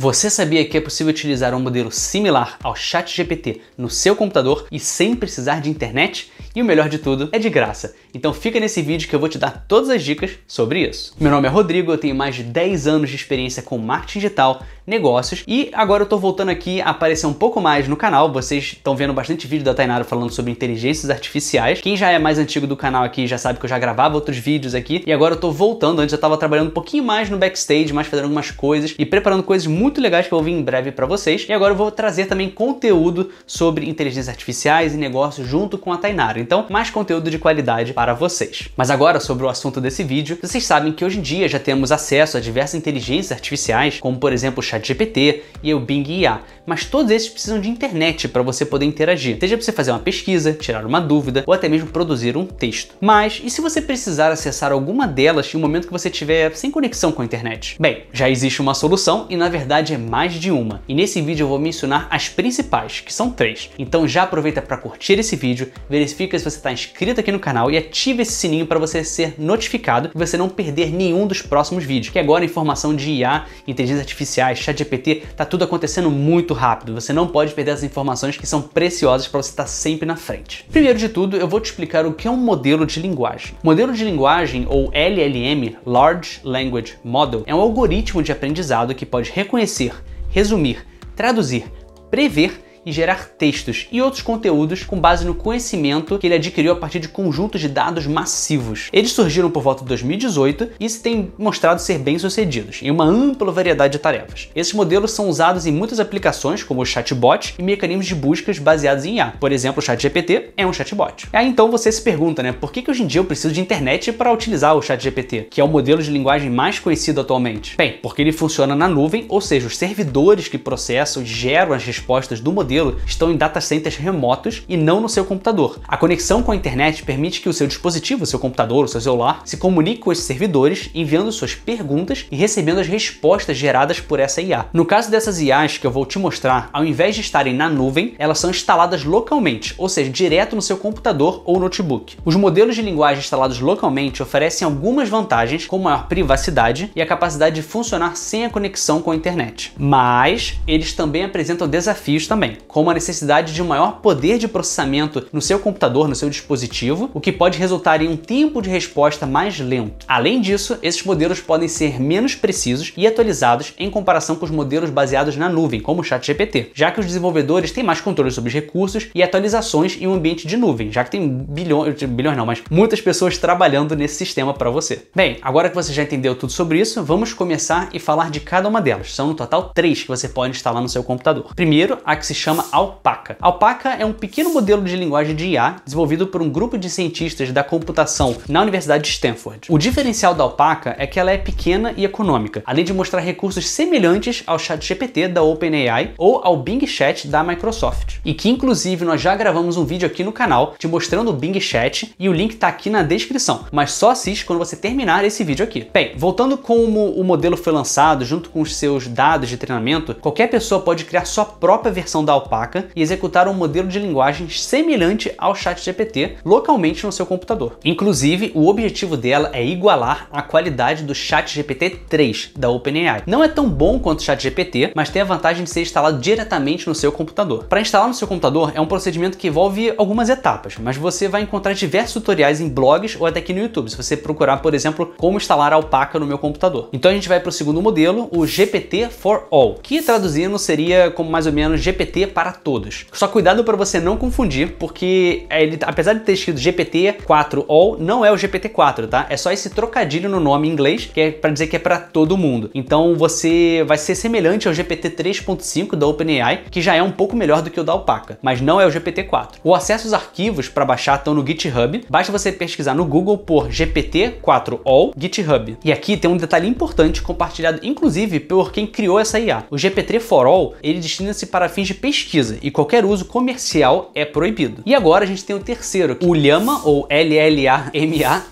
Você sabia que é possível utilizar um modelo similar ao ChatGPT no seu computador e sem precisar de internet? E o melhor de tudo, é de graça. Então fica nesse vídeo que eu vou te dar todas as dicas sobre isso. Meu nome é Rodrigo, eu tenho mais de 10 anos de experiência com marketing digital negócios. E agora eu tô voltando aqui a aparecer um pouco mais no canal. Vocês estão vendo bastante vídeo da Tainara falando sobre inteligências artificiais. Quem já é mais antigo do canal aqui já sabe que eu já gravava outros vídeos aqui. E agora eu tô voltando. Antes eu tava trabalhando um pouquinho mais no backstage, mais fazendo algumas coisas e preparando coisas muito legais que eu vou vir em breve para vocês. E agora eu vou trazer também conteúdo sobre inteligências artificiais e negócios junto com a Tainara. Então, mais conteúdo de qualidade para vocês. Mas agora sobre o assunto desse vídeo, vocês sabem que hoje em dia já temos acesso a diversas inteligências artificiais, como por exemplo o ChatGPT e o Bing IA, mas todos esses precisam de internet para você poder interagir, seja para você fazer uma pesquisa, tirar uma dúvida ou até mesmo produzir um texto. Mas e se você precisar acessar alguma delas em um momento que você estiver sem conexão com a internet? Bem, já existe uma solução e na verdade é mais de uma. E nesse vídeo eu vou mencionar as principais, que são três. Então já aproveita para curtir esse vídeo, verifica se você está inscrito aqui no canal e ativa esse sininho para você ser notificado e você não perder nenhum dos próximos vídeos, que agora é informação de IA, inteligência artificiais, ChatGPT, tá tudo acontecendo muito rápido. Você não pode perder as informações que são preciosas para você estar tá sempre na frente. Primeiro de tudo, eu vou te explicar o que é um modelo de linguagem. Modelo de linguagem, ou LLM, Large Language Model, é um algoritmo de aprendizado que pode reconhecer, resumir, traduzir, prever e gerar textos e outros conteúdos com base no conhecimento que ele adquiriu a partir de conjuntos de dados massivos. Eles surgiram por volta de 2018 e se têm mostrado ser bem-sucedidos em uma ampla variedade de tarefas. Esses modelos são usados em muitas aplicações, como o chatbot e mecanismos de buscas baseados em IA. Por exemplo, o ChatGPT é um chatbot. Aí então você se pergunta, né, por que, que hoje em dia eu preciso de internet para utilizar o ChatGPT, que é o modelo de linguagem mais conhecido atualmente? Bem, porque ele funciona na nuvem, ou seja, os servidores que processam e geram as respostas do modelo modelo estão em data centers remotos e não no seu computador. A conexão com a internet permite que o seu dispositivo, seu computador, o seu celular, se comunique com esses servidores, enviando suas perguntas e recebendo as respostas geradas por essa IA. No caso dessas IAs que eu vou te mostrar, ao invés de estarem na nuvem, elas são instaladas localmente, ou seja, direto no seu computador ou notebook. Os modelos de linguagem instalados localmente oferecem algumas vantagens, como maior privacidade e a capacidade de funcionar sem a conexão com a internet. Mas eles também apresentam desafios também como a necessidade de um maior poder de processamento no seu computador, no seu dispositivo, o que pode resultar em um tempo de resposta mais lento. Além disso, esses modelos podem ser menos precisos e atualizados em comparação com os modelos baseados na nuvem, como o ChatGPT, já que os desenvolvedores têm mais controle sobre os recursos e atualizações em um ambiente de nuvem, já que tem bilhões, bilhões não, mas muitas pessoas trabalhando nesse sistema para você. Bem, agora que você já entendeu tudo sobre isso, vamos começar e falar de cada uma delas. São no total três que você pode instalar no seu computador. Primeiro, a que se chama chama Alpaca. Alpaca é um pequeno modelo de linguagem de IA desenvolvido por um grupo de cientistas da computação na Universidade de Stanford. O diferencial da Alpaca é que ela é pequena e econômica, além de mostrar recursos semelhantes ao ChatGPT da OpenAI ou ao Bing Chat da Microsoft. E que inclusive nós já gravamos um vídeo aqui no canal te mostrando o Bing Chat e o link está aqui na descrição, mas só assiste quando você terminar esse vídeo aqui. Bem, voltando como o modelo foi lançado junto com os seus dados de treinamento, qualquer pessoa pode criar sua própria versão da Alpaca e executar um modelo de linguagem semelhante ao ChatGPT localmente no seu computador. Inclusive, o objetivo dela é igualar a qualidade do ChatGPT 3 da OpenAI. Não é tão bom quanto o ChatGPT, mas tem a vantagem de ser instalado diretamente no seu computador. Para instalar no seu computador é um procedimento que envolve algumas etapas, mas você vai encontrar diversos tutoriais em blogs ou até aqui no YouTube, se você procurar, por exemplo, como instalar Alpaca no meu computador. Então a gente vai para o segundo modelo, o GPT for All, que traduzindo seria como mais ou menos GPT para todos. Só cuidado para você não confundir, porque é, ele, apesar de ter escrito GPT-4 All, não é o GPT-4, tá? É só esse trocadilho no nome em inglês, que é para dizer que é para todo mundo. Então você vai ser semelhante ao GPT 3.5 da OpenAI, que já é um pouco melhor do que o da Alpaca, mas não é o GPT-4. O acesso aos arquivos para baixar estão no GitHub, basta você pesquisar no Google por GPT-4 All GitHub. E aqui tem um detalhe importante compartilhado inclusive por quem criou essa IA. O GPT-4 All, ele destina-se para fins de pesquisa pesquisa e qualquer uso comercial é proibido. E agora a gente tem o terceiro, o Llama ou LLAMA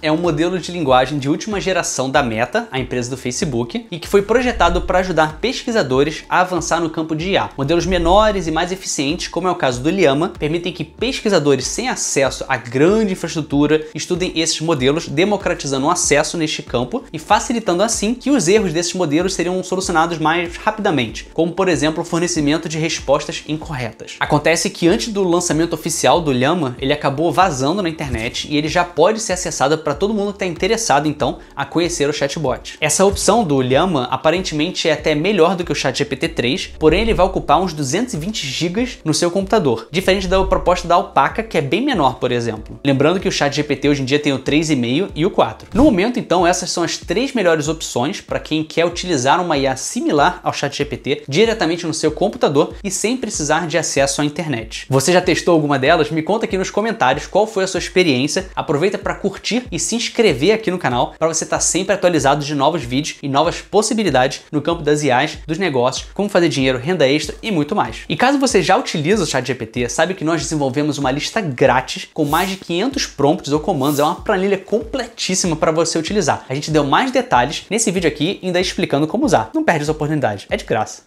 é um modelo de linguagem de última geração da Meta, a empresa do Facebook, e que foi projetado para ajudar pesquisadores a avançar no campo de IA. Modelos menores e mais eficientes, como é o caso do Llama, permitem que pesquisadores sem acesso à grande infraestrutura estudem esses modelos, democratizando o acesso neste campo e facilitando assim que os erros desses modelos seriam solucionados mais rapidamente, como por exemplo o fornecimento de respostas em incorretas. Acontece que antes do lançamento oficial do Llama, ele acabou vazando na internet e ele já pode ser acessado para todo mundo que está interessado, então, a conhecer o chatbot. Essa opção do Llama aparentemente é até melhor do que o ChatGPT 3, porém ele vai ocupar uns 220 GB no seu computador, diferente da proposta da Alpaca, que é bem menor, por exemplo. Lembrando que o ChatGPT hoje em dia tem o 3,5 e o 4. No momento, então, essas são as três melhores opções para quem quer utilizar uma IA similar ao ChatGPT diretamente no seu computador e sem precisar precisar de acesso à internet. Você já testou alguma delas? Me conta aqui nos comentários qual foi a sua experiência. Aproveita para curtir e se inscrever aqui no canal para você estar tá sempre atualizado de novos vídeos e novas possibilidades no campo das IAs, dos negócios, como fazer dinheiro, renda extra e muito mais. E caso você já utiliza o ChatGPT, sabe que nós desenvolvemos uma lista grátis com mais de 500 prompts ou comandos. É uma planilha completíssima para você utilizar. A gente deu mais detalhes nesse vídeo aqui, ainda explicando como usar. Não perde essa oportunidade, é de graça.